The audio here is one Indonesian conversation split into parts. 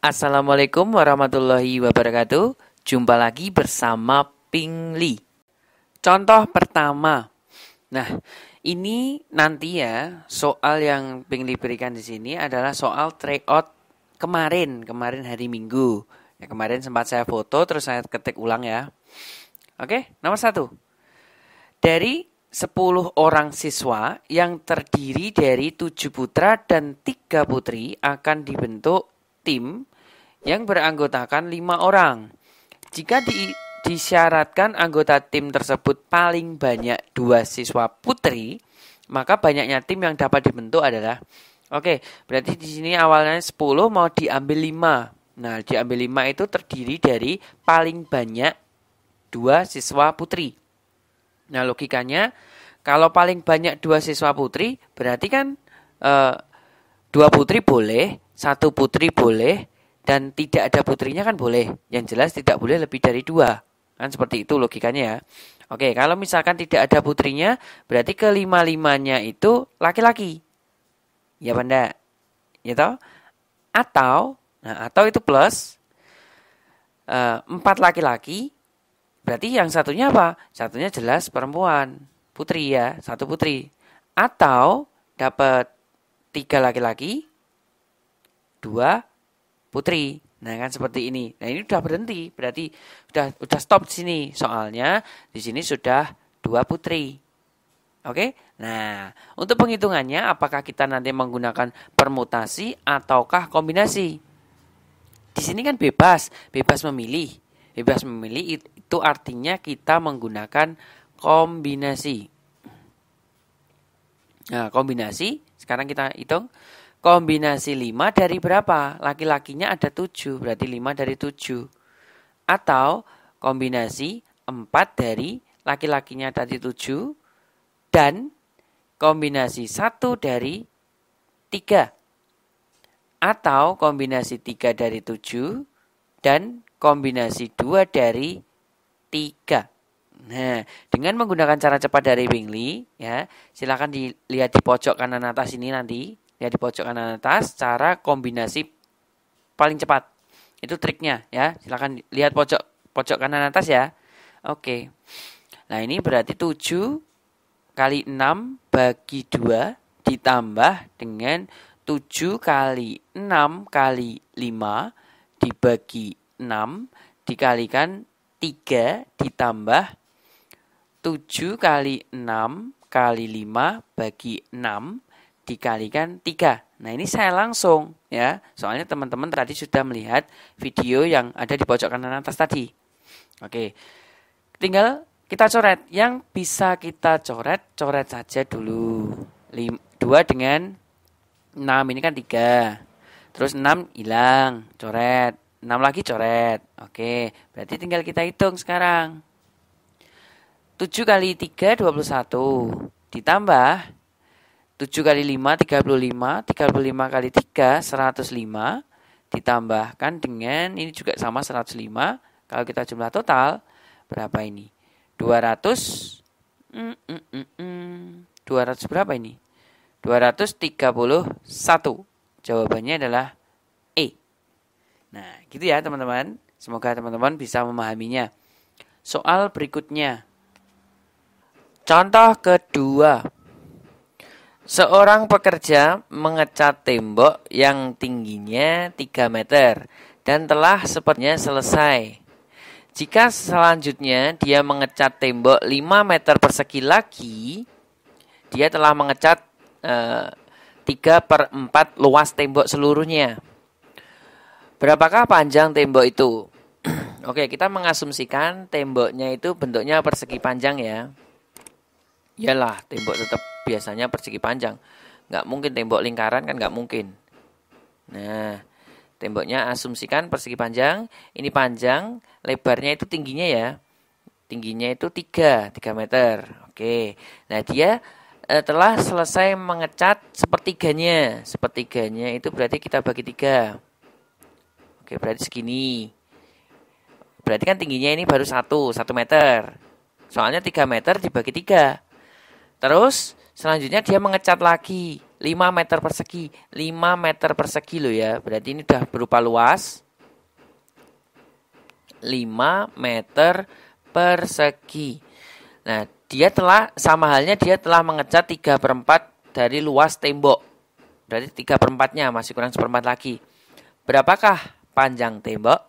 Assalamualaikum warahmatullahi wabarakatuh. Jumpa lagi bersama Ping Li. Contoh pertama. Nah, ini nanti ya soal yang Ping Li berikan di sini adalah soal tryout kemarin, kemarin hari Minggu. Ya, kemarin sempat saya foto terus saya ketik ulang ya. Oke, nomor satu. Dari 10 orang siswa yang terdiri dari 7 putra dan 3 putri akan dibentuk tim yang beranggotakan lima orang. Jika di, disyaratkan anggota tim tersebut paling banyak dua siswa putri, maka banyaknya tim yang dapat dibentuk adalah Oke, berarti di sini awalnya 10 mau diambil 5. Nah, diambil 5 itu terdiri dari paling banyak dua siswa putri. Nah, logikanya kalau paling banyak dua siswa putri, berarti kan e, dua putri boleh, satu putri boleh, dan tidak ada putrinya kan boleh. Yang jelas tidak boleh lebih dari dua. Kan seperti itu logikanya ya. Oke, kalau misalkan tidak ada putrinya, berarti kelima-limanya itu laki-laki. Ya, benda Ya toh? Atau nah atau itu plus uh, empat laki-laki, berarti yang satunya apa? Satunya jelas perempuan, putri ya, satu putri. Atau dapat tiga laki-laki, dua putri. Nah kan seperti ini. Nah ini sudah berhenti, berarti sudah sudah stop di sini. Soalnya di sini sudah dua putri. Oke. Nah, untuk penghitungannya apakah kita nanti menggunakan permutasi ataukah kombinasi? Di sini kan bebas, bebas memilih. Bebas memilih itu artinya kita menggunakan kombinasi. Nah, kombinasi sekarang kita hitung Kombinasi 5 dari berapa? Laki-lakinya ada 7, berarti 5 dari 7. Atau kombinasi 4 dari laki-lakinya tadi 7 dan kombinasi 1 dari 3. Atau kombinasi 3 dari 7 dan kombinasi 2 dari 3. Nah, dengan menggunakan cara cepat dari Bingley, ya, silakan dilihat di pojok kanan atas ini nanti ya di pojok kanan atas cara kombinasi paling cepat itu triknya ya silahkan lihat pojok pojok kanan atas ya oke nah ini berarti 7 kali 6 bagi 2 ditambah dengan 7 kali 6 kali 5 dibagi 6 dikalikan 3 ditambah 7 kali 6 kali 5 bagi 6 dikalikan tiga. Nah, ini saya langsung ya. Soalnya teman-teman tadi sudah melihat video yang ada di pojok kanan atas tadi. Oke. Tinggal kita coret. Yang bisa kita coret, coret saja dulu. 2 dengan 6 ini kan 3. Terus 6 hilang, coret. 6 lagi coret. Oke, berarti tinggal kita hitung sekarang. 7 kali 3 21 ditambah 7 kali 5 35, 35 kali 3 105 ditambahkan dengan ini juga sama 105. Kalau kita jumlah total berapa ini? 200 mm, mm, mm, 200 mm. berapa ini? 231. Jawabannya adalah E. Nah, gitu ya teman-teman. Semoga teman-teman bisa memahaminya. Soal berikutnya. Contoh kedua. Seorang pekerja mengecat tembok yang tingginya 3 meter dan telah sepertinya selesai. Jika selanjutnya dia mengecat tembok 5 meter persegi lagi, dia telah mengecat eh, tiga 3 per 4 luas tembok seluruhnya. Berapakah panjang tembok itu? Oke, kita mengasumsikan temboknya itu bentuknya persegi panjang ya. Iyalah tembok tetap biasanya persegi panjang. Nggak mungkin tembok lingkaran kan nggak mungkin. Nah, temboknya asumsikan persegi panjang, ini panjang, lebarnya itu tingginya ya. Tingginya itu 3, 3 meter. Oke. Nah, dia eh, telah selesai mengecat sepertiganya. Sepertiganya itu berarti kita bagi tiga. Oke, berarti segini. Berarti kan tingginya ini baru satu, satu meter. Soalnya 3 meter dibagi tiga Terus selanjutnya dia mengecat lagi 5 meter persegi 5 meter persegi loh ya berarti ini udah berupa luas 5 meter persegi nah dia telah sama halnya dia telah mengecat 3 per 4 dari luas tembok berarti 3 per 4 nya masih kurang seperempat lagi berapakah panjang tembok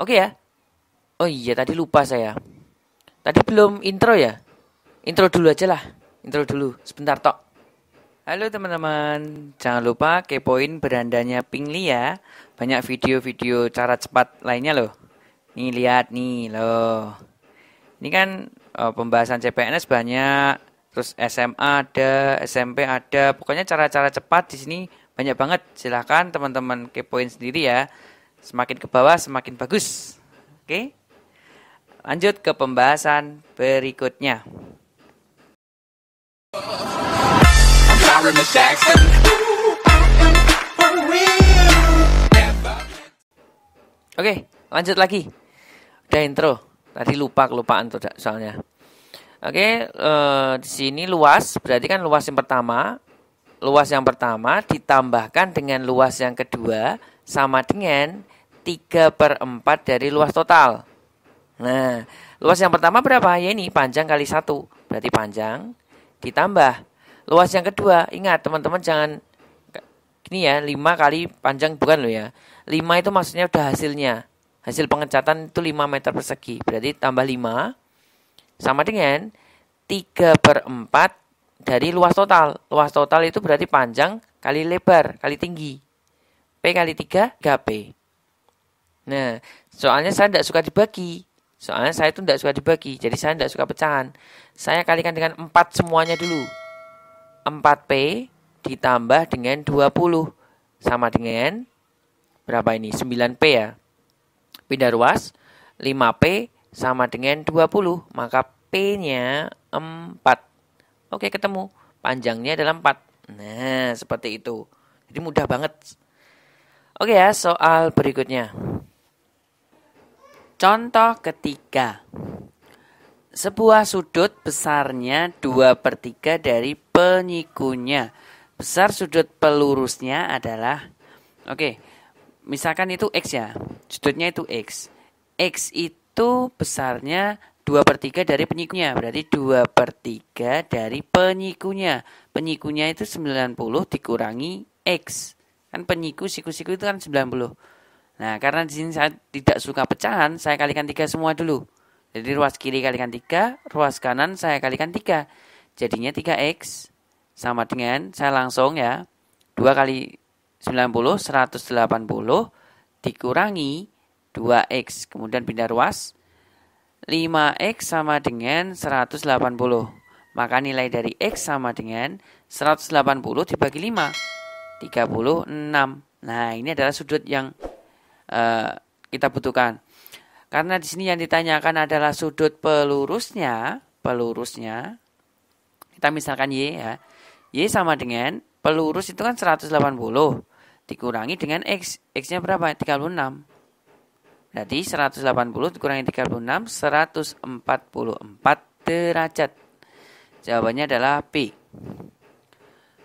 oke ya oh iya tadi lupa saya tadi belum intro ya intro dulu aja lah intro dulu sebentar tok halo teman-teman jangan lupa kepoin berandanya Pingli ya banyak video-video cara cepat lainnya loh nih lihat nih loh ini kan oh, pembahasan CPNS banyak terus SMA ada SMP ada pokoknya cara-cara cepat di sini banyak banget silahkan teman-teman kepoin sendiri ya semakin ke bawah semakin bagus oke lanjut ke pembahasan berikutnya Oke, lanjut lagi. Udah intro. Tadi lupa kelupaan tuh soalnya. Oke, e, di sini luas berarti kan luas yang pertama, luas yang pertama ditambahkan dengan luas yang kedua sama dengan 3 per 4 dari luas total. Nah, luas yang pertama berapa? Ya ini panjang kali satu, berarti panjang ditambah Luas yang kedua, ingat teman-teman jangan ini ya, 5 kali panjang bukan lo ya. 5 itu maksudnya udah hasilnya. Hasil pengecatan itu 5 meter persegi. Berarti tambah 5 sama dengan 3 per 4 dari luas total. Luas total itu berarti panjang kali lebar kali tinggi. P kali 3, 3P. Nah, soalnya saya tidak suka dibagi. Soalnya saya itu tidak suka dibagi, jadi saya tidak suka pecahan. Saya kalikan dengan 4 semuanya dulu. 4P ditambah dengan 20 sama dengan berapa ini? 9P ya. Pindah ruas 5P sama dengan 20, maka P-nya 4. Oke, ketemu. Panjangnya adalah 4. Nah, seperti itu. Jadi mudah banget. Oke ya, soal berikutnya. Contoh ketiga. Sebuah sudut besarnya 2 per 3 dari penyikunya. Besar sudut pelurusnya adalah oke, okay, misalkan itu x ya. Sudutnya itu x. X itu besarnya 2 per 3 dari penyikunya Berarti 2 per 3 dari penyikunya Penyikunya itu 90 dikurangi X Kan penyiku, siku-siku itu kan 90 Nah karena di sini saya tidak suka pecahan Saya kalikan 3 semua dulu Jadi ruas kiri kalikan 3 Ruas kanan saya kalikan 3 Jadinya 3X sama dengan, saya langsung ya, 2 kali 90, 180, dikurangi 2X. Kemudian pindah ruas, 5X sama dengan 180. Maka nilai dari X sama dengan 180 dibagi 5, 36. Nah, ini adalah sudut yang uh, kita butuhkan. Karena di sini yang ditanyakan adalah sudut pelurusnya, pelurusnya kita misalkan Y ya. Y sama dengan pelurus itu kan 180 dikurangi dengan X. X-nya berapa? 36. Berarti 180 dikurangi 36 144 derajat. Jawabannya adalah P.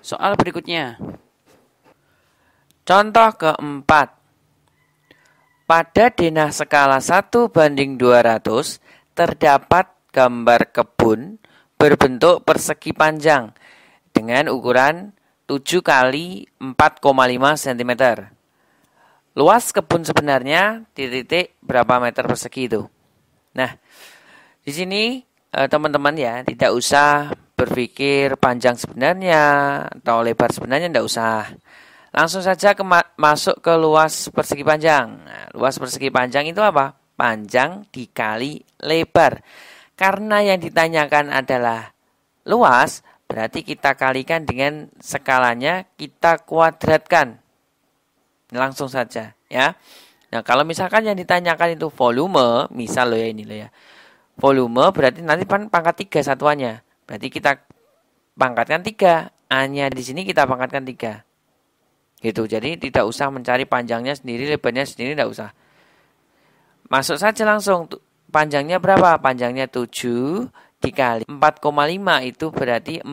Soal berikutnya. Contoh keempat. Pada denah skala 1 banding 200 terdapat gambar kebun berbentuk persegi panjang dengan ukuran 7 kali 4,5 cm. Luas kebun sebenarnya di titik berapa meter persegi itu. Nah, di sini eh, teman-teman ya tidak usah berpikir panjang sebenarnya atau lebar sebenarnya tidak usah. Langsung saja ke ma masuk ke luas persegi panjang. Nah, luas persegi panjang itu apa? Panjang dikali lebar. Karena yang ditanyakan adalah luas, berarti kita kalikan dengan skalanya, kita kuadratkan. Langsung saja, ya. Nah, kalau misalkan yang ditanyakan itu volume, misal lo ya ini lo ya. Volume berarti nanti pangkat 3 satuannya. Berarti kita pangkatkan 3, hanya di sini kita pangkatkan 3. Gitu. Jadi tidak usah mencari panjangnya sendiri, lebarnya sendiri tidak usah. Masuk saja langsung Panjangnya berapa? Panjangnya 7 dikali 4,5 itu berarti 45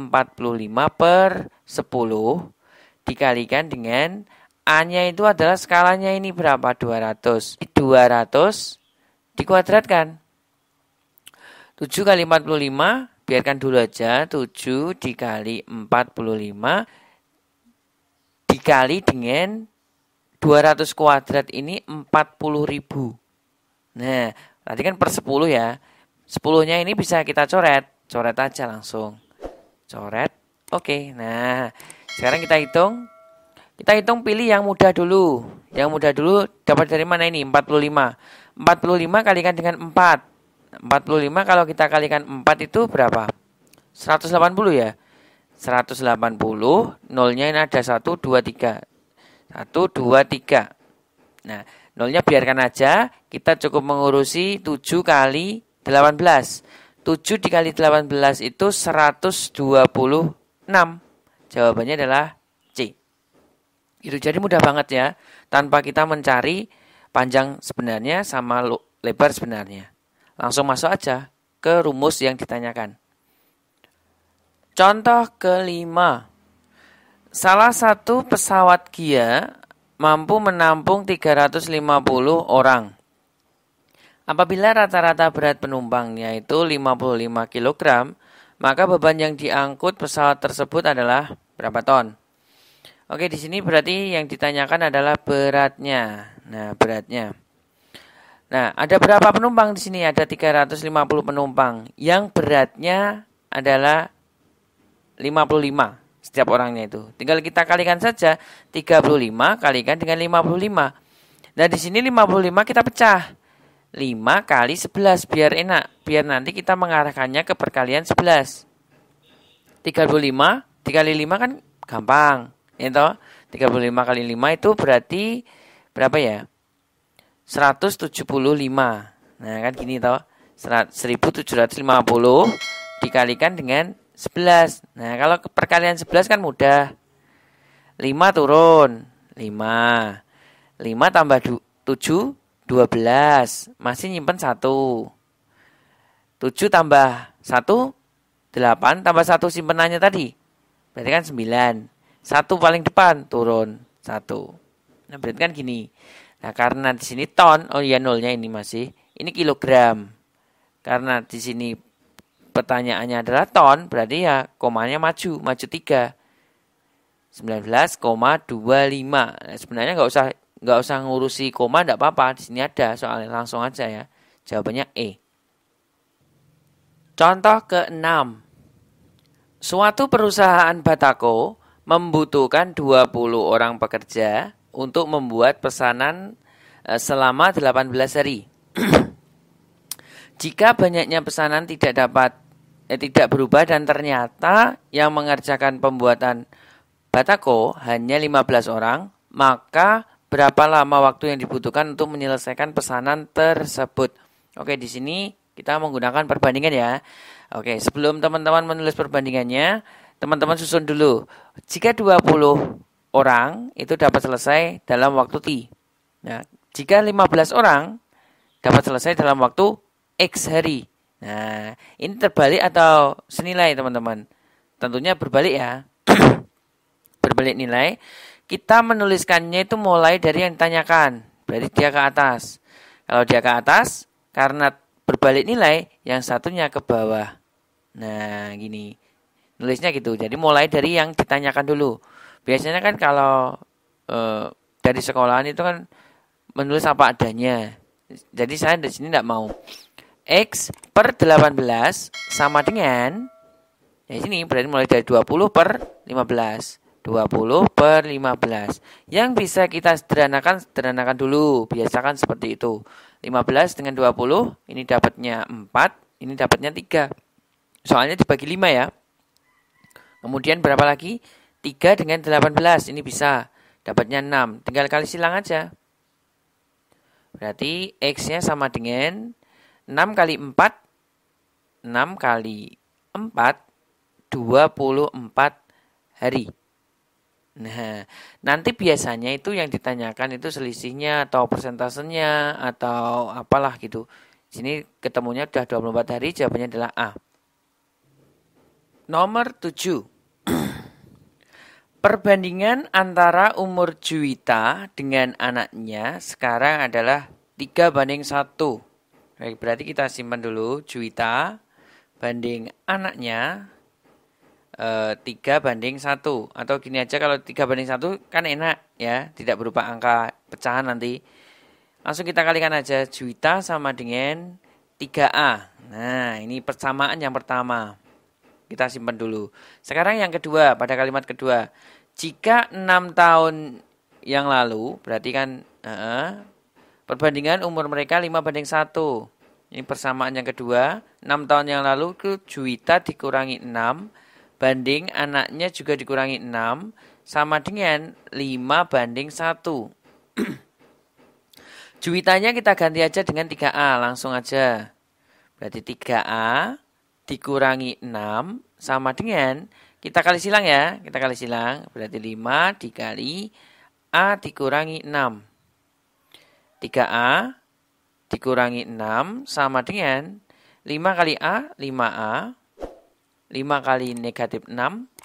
per 10 dikalikan dengan A-nya itu adalah skalanya ini berapa? 200. 200 dikuadratkan. 7 kali 45, biarkan dulu aja. 7 dikali 45 dikali dengan 200 kuadrat ini 40 ribu. Nah, Nanti kan per 10 ya. 10-nya ini bisa kita coret. Coret aja langsung. Coret. Oke. Nah, sekarang kita hitung. Kita hitung pilih yang mudah dulu. Yang mudah dulu dapat dari mana ini? 45. 45 kalikan dengan 4. 45 kalau kita kalikan 4 itu berapa? 180 ya. 180, nolnya ini ada 1, 2, 3. 1, 2, 3. Nah, Nolnya biarkan aja, kita cukup mengurusi 7 kali 18. 7 dikali 18 itu 126. Jawabannya adalah C. Itu jadi mudah banget ya, tanpa kita mencari panjang sebenarnya sama lebar sebenarnya. Langsung masuk aja ke rumus yang ditanyakan. Contoh kelima. Salah satu pesawat Kia mampu menampung 350 orang. Apabila rata-rata berat penumpangnya itu 55 kg, maka beban yang diangkut pesawat tersebut adalah berapa ton? Oke, di sini berarti yang ditanyakan adalah beratnya. Nah, beratnya. Nah, ada berapa penumpang di sini? Ada 350 penumpang yang beratnya adalah 55 setiap orangnya itu. Tinggal kita kalikan saja 35 kalikan dengan 55. Nah, di sini 55 kita pecah. 5 kali 11 biar enak, biar nanti kita mengarahkannya ke perkalian 11. 35 dikali 5 kan gampang, ya toh? 35 kali 5 itu berarti berapa ya? 175. Nah, kan gini toh. 1750 dikalikan dengan 11. Nah, kalau perkalian 11 kan mudah. 5 turun. 5. 5 tambah 7, 12. Masih nyimpen 1. 7 tambah 1, 8. Tambah 1 simpenannya tadi. Berarti kan 9. 1 paling depan, turun. 1. Nah, berarti kan gini. Nah, karena di sini ton, oh iya nolnya ini masih. Ini kilogram. Karena di sini pertanyaannya adalah ton, berarti ya komanya maju, maju 3. 19,25. Nah, sebenarnya nggak usah nggak usah ngurusi koma, nggak apa-apa. Di sini ada soalnya langsung aja ya. Jawabannya E. Contoh ke-6. Suatu perusahaan batako membutuhkan 20 orang pekerja untuk membuat pesanan eh, selama 18 hari. Jika banyaknya pesanan tidak dapat Eh, tidak berubah dan ternyata yang mengerjakan pembuatan batako hanya 15 orang, maka berapa lama waktu yang dibutuhkan untuk menyelesaikan pesanan tersebut. Oke, di sini kita menggunakan perbandingan ya. Oke, sebelum teman-teman menulis perbandingannya, teman-teman susun dulu. Jika 20 orang itu dapat selesai dalam waktu T. Nah, jika 15 orang dapat selesai dalam waktu X hari. Nah, ini terbalik atau senilai teman-teman? Tentunya berbalik ya. berbalik nilai. Kita menuliskannya itu mulai dari yang ditanyakan. Berarti dia ke atas. Kalau dia ke atas, karena berbalik nilai, yang satunya ke bawah. Nah, gini. Nulisnya gitu. Jadi mulai dari yang ditanyakan dulu. Biasanya kan kalau e, dari sekolahan itu kan menulis apa adanya. Jadi saya di sini tidak mau X per 18 sama dengan ya sini berarti mulai dari 20 per 15 20 per 15 yang bisa kita sederhanakan sederhanakan dulu biasakan seperti itu 15 dengan 20 ini dapatnya 4 ini dapatnya 3 soalnya dibagi 5 ya kemudian berapa lagi 3 dengan 18 ini bisa dapatnya 6 tinggal kali silang aja berarti X nya sama dengan 6 kali 4 6 kali 4 24 hari. Nah, nanti biasanya itu yang ditanyakan itu selisihnya atau persentasenya atau apalah gitu. Sini ketemunya sudah 24 hari, jawabannya adalah A. Nomor 7. Perbandingan antara umur Juwita dengan anaknya sekarang adalah 3 banding 1. Baik, berarti kita simpan dulu Juwita banding anaknya e, eh, 3 banding 1 atau gini aja kalau 3 banding 1 kan enak ya, tidak berupa angka pecahan nanti. Langsung kita kalikan aja Juwita sama dengan 3A. Nah, ini persamaan yang pertama. Kita simpan dulu. Sekarang yang kedua, pada kalimat kedua. Jika 6 tahun yang lalu, berarti kan -e, Perbandingan umur mereka 5 banding 1. Ini persamaan yang kedua. 6 tahun yang lalu itu Juwita dikurangi 6. Banding anaknya juga dikurangi 6. Sama dengan 5 banding 1. Juwitanya kita ganti aja dengan 3A. Langsung aja. Berarti 3A dikurangi 6 sama dengan kita kali silang ya. Kita kali silang. Berarti 5 dikali A dikurangi 6. 3A dikurangi 6 sama dengan 5 kali A, 5A. 5 kali negatif 6,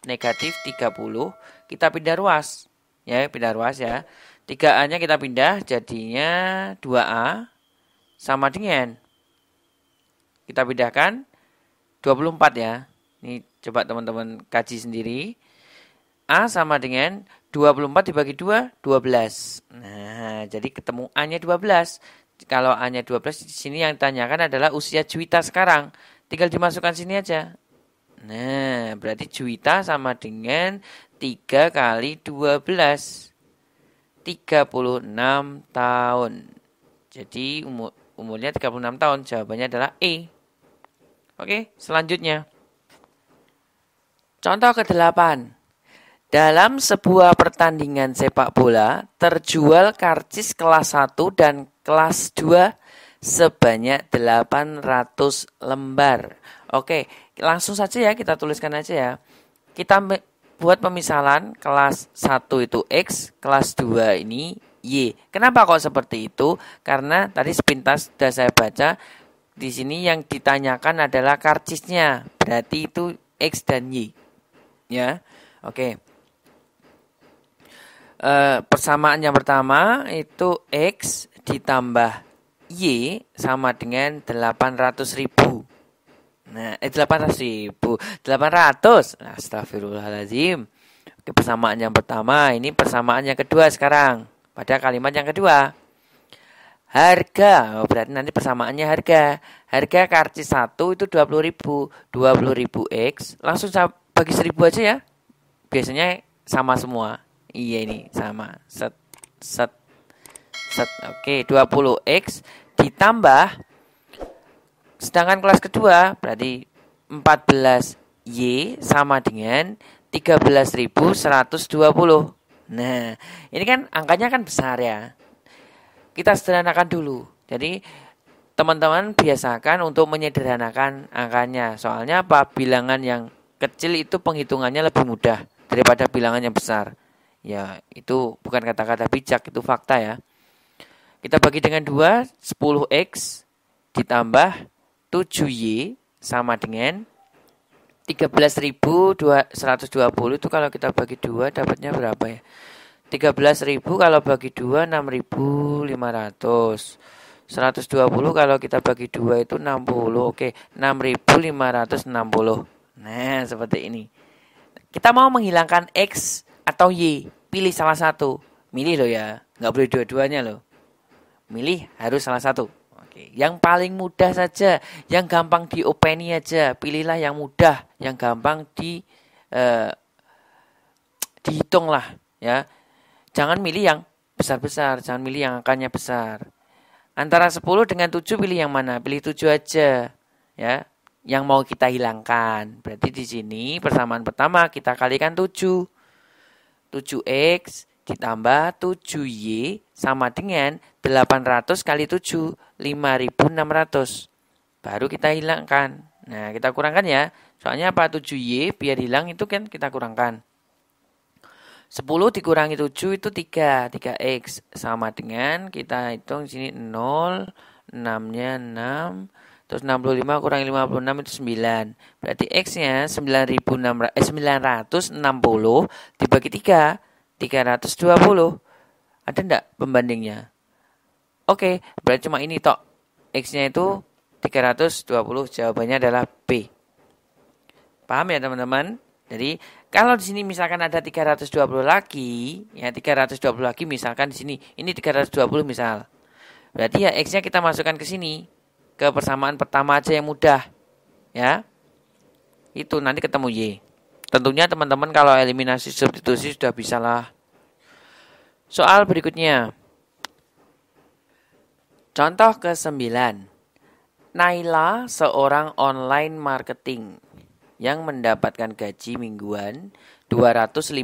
negatif 30. Kita pindah ruas. Ya, pindah ruas ya. 3A-nya kita pindah jadinya 2A sama dengan. Kita pindahkan 24 ya. Ini coba teman-teman kaji sendiri. A sama dengan 24 dibagi 2, 12. Nah, jadi ketemu A-nya 12. Kalau A-nya 12, di sini yang ditanyakan adalah usia Juwita sekarang. Tinggal dimasukkan sini aja. Nah, berarti Juwita sama dengan 3 kali 12. 36 tahun. Jadi umur umurnya 36 tahun. Jawabannya adalah E. Oke, selanjutnya. Contoh ke-8. Dalam sebuah pertandingan sepak bola, terjual karcis kelas 1 dan kelas 2 sebanyak 800 lembar. Oke, langsung saja ya kita tuliskan aja ya. Kita buat pemisalan kelas 1 itu X, kelas 2 ini Y. Kenapa kok seperti itu? Karena tadi sepintas sudah saya baca di sini yang ditanyakan adalah karcisnya. Berarti itu X dan Y. Ya. Oke e, eh, persamaan yang pertama itu X ditambah Y sama dengan 800 ribu. Nah, eh, 800 ribu, 800. Nah, astagfirullahaladzim. Oke, persamaan yang pertama, ini persamaan yang kedua sekarang. Pada kalimat yang kedua. Harga, oh, berarti nanti persamaannya harga. Harga karcis 1 itu 20 ribu. 20 ribu X, langsung bagi 1000 aja ya. Biasanya sama semua iya ini sama set set set oke okay, 20x ditambah sedangkan kelas kedua berarti 14y sama dengan 13.120 nah ini kan angkanya kan besar ya kita sederhanakan dulu jadi teman-teman biasakan untuk menyederhanakan angkanya soalnya apa bilangan yang kecil itu penghitungannya lebih mudah daripada bilangan yang besar Ya, itu bukan kata-kata bijak, itu fakta ya. Kita bagi dengan 2, 10x ditambah 7y sama dengan 13.120 itu kalau kita bagi dua dapatnya berapa ya? 13.000 kalau bagi dua 6.500. 120 kalau kita bagi dua itu 60. Oke, 6.560. Nah, seperti ini. Kita mau menghilangkan x atau Y? Pilih salah satu. Milih lo ya, nggak boleh dua-duanya lo Milih harus salah satu. Oke, yang paling mudah saja, yang gampang diopeni aja. Pilihlah yang mudah, yang gampang di eh, dihitung lah ya. Jangan milih yang besar-besar, jangan milih yang angkanya besar. Antara 10 dengan 7 pilih yang mana? Pilih 7 aja ya yang mau kita hilangkan. Berarti di sini persamaan pertama kita kalikan tujuh 7X ditambah 7Y sama dengan 800 kali 7, 5600. Baru kita hilangkan. Nah, kita kurangkan ya. Soalnya apa? 7Y biar hilang itu kan kita kurangkan. 10 dikurangi 7 itu 3, 3X. Sama dengan kita hitung sini 0, 6-nya 6, 165 kurang 56 itu 9. Berarti X-nya 9600 eh 960 dibagi 3, 320. Ada enggak pembandingnya? Oke, berarti cuma ini tok. X-nya itu 320, jawabannya adalah B. Paham ya teman-teman? Jadi kalau di sini misalkan ada 320 lagi, ya 320 lagi misalkan di sini ini 320 misal. Berarti ya x-nya kita masukkan ke sini ke persamaan pertama aja yang mudah ya itu nanti ketemu Y tentunya teman-teman kalau eliminasi substitusi sudah bisa lah soal berikutnya contoh ke sembilan Naila seorang online marketing yang mendapatkan gaji mingguan 250.000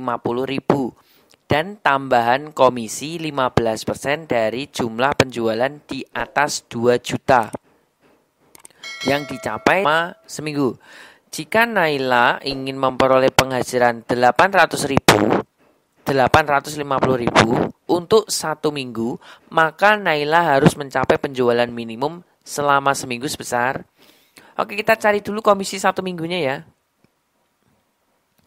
dan tambahan komisi 15% dari jumlah penjualan di atas 2 juta yang dicapai seminggu. Jika Naila ingin memperoleh penghasilan 800.000 850.000 untuk satu minggu, maka Naila harus mencapai penjualan minimum selama seminggu sebesar. Oke, kita cari dulu komisi satu minggunya ya.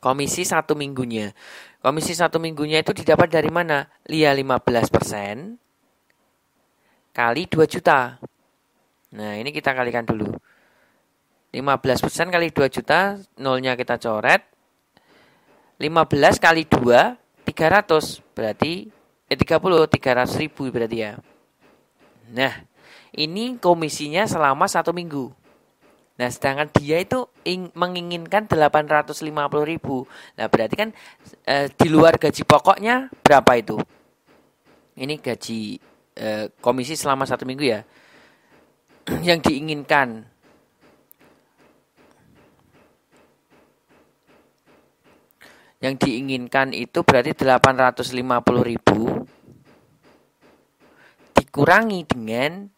Komisi satu minggunya. Komisi satu minggunya itu didapat dari mana? Lia 15% kali 2 juta. Nah, ini kita kalikan dulu. 15% kali 2 juta, nolnya kita coret. 15 kali 2, 300. Berarti, eh 30, 300 ribu berarti ya. Nah, ini komisinya selama satu minggu. Nah, sedangkan dia itu ing menginginkan 850 ribu. Nah, berarti kan eh, di luar gaji pokoknya berapa itu? Ini gaji eh, komisi selama satu minggu ya. yang diinginkan. Yang diinginkan itu berarti 850.000 dikurangi dengan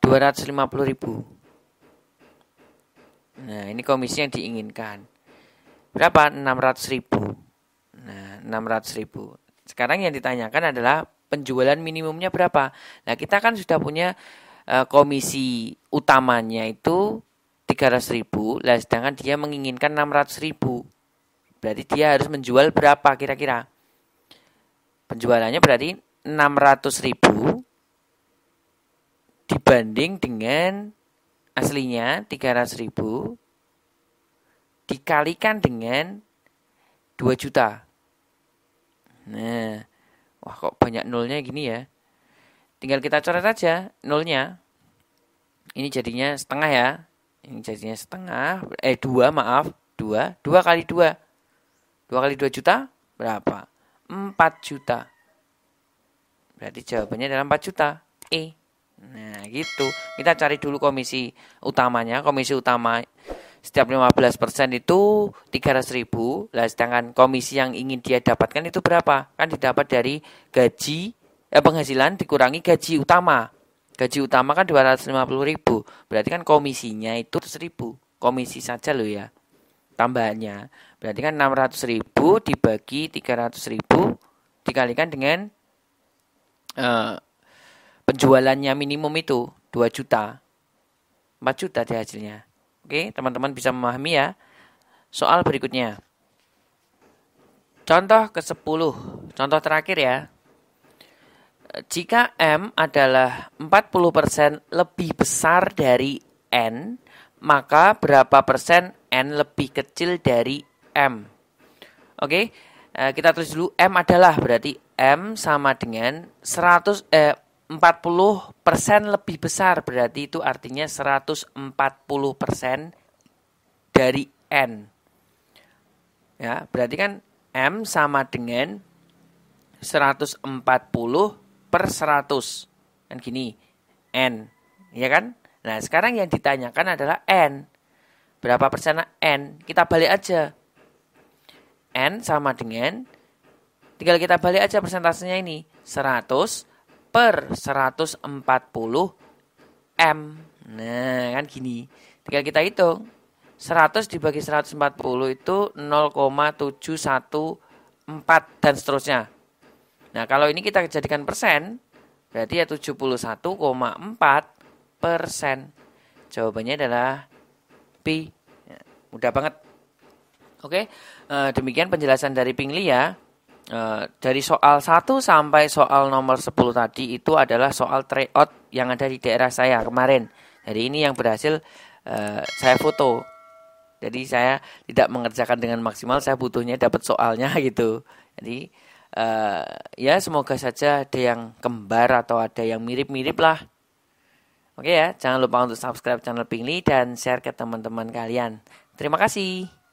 250.000. Nah, ini komisi yang diinginkan. Berapa? 600.000. Nah, 600.000. Sekarang yang ditanyakan adalah penjualan minimumnya berapa. Nah, kita kan sudah punya Eh, komisi utamanya itu 300 ribu lah sedangkan dia menginginkan 600 ribu berarti dia harus menjual berapa kira-kira penjualannya berarti 600 ribu dibanding dengan aslinya 300 ribu dikalikan dengan 2 juta nah wah kok banyak nolnya gini ya tinggal kita coret aja nolnya ini jadinya setengah ya ini jadinya setengah eh dua maaf dua dua kali dua dua kali dua juta berapa empat juta berarti jawabannya dalam empat juta e nah gitu kita cari dulu komisi utamanya komisi utama setiap 15% itu 300 ribu lah sedangkan komisi yang ingin dia dapatkan itu berapa kan didapat dari gaji eh, penghasilan dikurangi gaji utama. Gaji utama kan 250.000. Berarti kan komisinya itu 1.000. Komisi saja lo ya. Tambahannya. Berarti kan 600.000 dibagi 300.000 Dikalikan dengan uh, penjualannya minimum itu 2 juta. 4 juta deh hasilnya. Oke, teman-teman bisa memahami ya. Soal berikutnya. Contoh ke-10. Contoh terakhir ya jika M adalah 40% lebih besar dari N, maka berapa persen N lebih kecil dari M? Oke, okay? Eh, kita tulis dulu M adalah berarti M sama dengan 100 eh, 40% lebih besar berarti itu artinya 140% dari N. Ya, berarti kan M sama dengan 140 per 100. Kan gini, N. Ya kan? Nah, sekarang yang ditanyakan adalah N. Berapa persen N? Kita balik aja. N sama dengan, tinggal kita balik aja persentasenya ini. 100 per 140 M. Nah, kan gini. Tinggal kita hitung. 100 dibagi 140 itu 0,714 dan seterusnya. Nah, kalau ini kita jadikan persen, berarti ya 71,4 persen. Jawabannya adalah P. Ya, mudah banget. Oke, e, demikian penjelasan dari Pingli ya. E, dari soal 1 sampai soal nomor 10 tadi itu adalah soal tryout yang ada di daerah saya kemarin. Jadi ini yang berhasil e, saya foto. Jadi saya tidak mengerjakan dengan maksimal, saya butuhnya dapat soalnya gitu. Jadi uh, ya semoga saja ada yang kembar atau ada yang mirip-mirip lah. Oke ya, jangan lupa untuk subscribe channel Pingli dan share ke teman-teman kalian. Terima kasih.